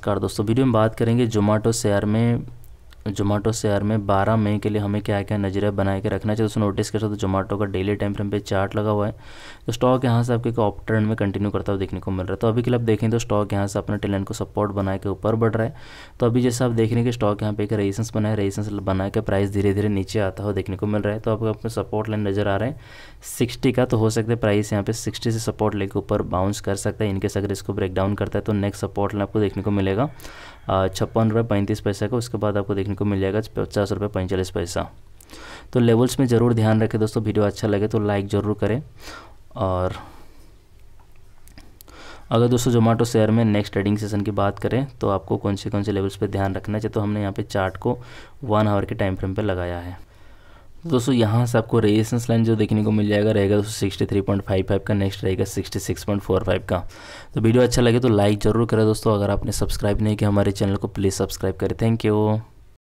नमस्कार दोस्तों वीडियो में बात करेंगे जोमेटो शेयर में जोमेटो शेयर में 12 मई के लिए हमें क्या क्या नजरिया बनाए के रखना चाहिए दोस्तों नोटिस कर सकते हो जोमेटो का डेली टाइम फ्रेम पे चार्ट लगा हुआ है तो स्टॉक यहाँ से आपके ऑप ट्रेंड में कंटिन्यू करता हुआ देखने को मिल रहा है तो अभी के लिए आप देखें तो स्टॉक यहाँ से अपने टेलेंट को सपोर्ट बना के ऊपर बढ़ रहा है तो अभी जैसे आप देख रहे हैं कि स्टॉक यहाँ पे एक रेजिस्टेंस बनाए रेजिस्टेंस बना के प्राइस धीरे धीरे नीचे आता हुआ देखने को मिल रहा है तो आपको अपने सपोर्ट लाइन नजर आ रहे हैं सिक्सटी का तो हो सकता है प्राइस यहाँ पे सिक्सटी से सपोर्ट लेकर ऊपर बाउंस कर सकता है इनकेस अगर इसको ब्रेक डाउन करता है तो नेक्स्ट सपोर्ट लाइन आपको देखने को मिलेगा छप्पन रुपये पैंतीस पैसा का उसके बाद आपको देखने को मिल जाएगा पचास रुपये पैंतालीस पैसा तो लेवल्स में ज़रूर ध्यान रखें दोस्तों वीडियो अच्छा लगे तो लाइक ज़रूर करें और अगर दोस्तों जोमेटो शेयर में नेक्स्ट ट्रेडिंग सेशन की बात करें तो आपको कौन से कौन से लेवल्स पर ध्यान रखना चाहिए तो हमने यहाँ पर चार्ट को वन आवर के टाइम फ्रेम पर लगाया है दोस्तों यहाँ से आपको रेजिस्टेंस लाइन जो देखने को मिल जाएगा रहेगा दोस्तों sixty three point five five का नेक्स्ट रहेगा sixty six point four five का तो वीडियो अच्छा लगे तो लाइक ज़रूर करें दोस्तों अगर आपने सब्सक्राइब नहीं किया हमारे चैनल को प्लीज़ सब्सक्राइब करें थैंक यू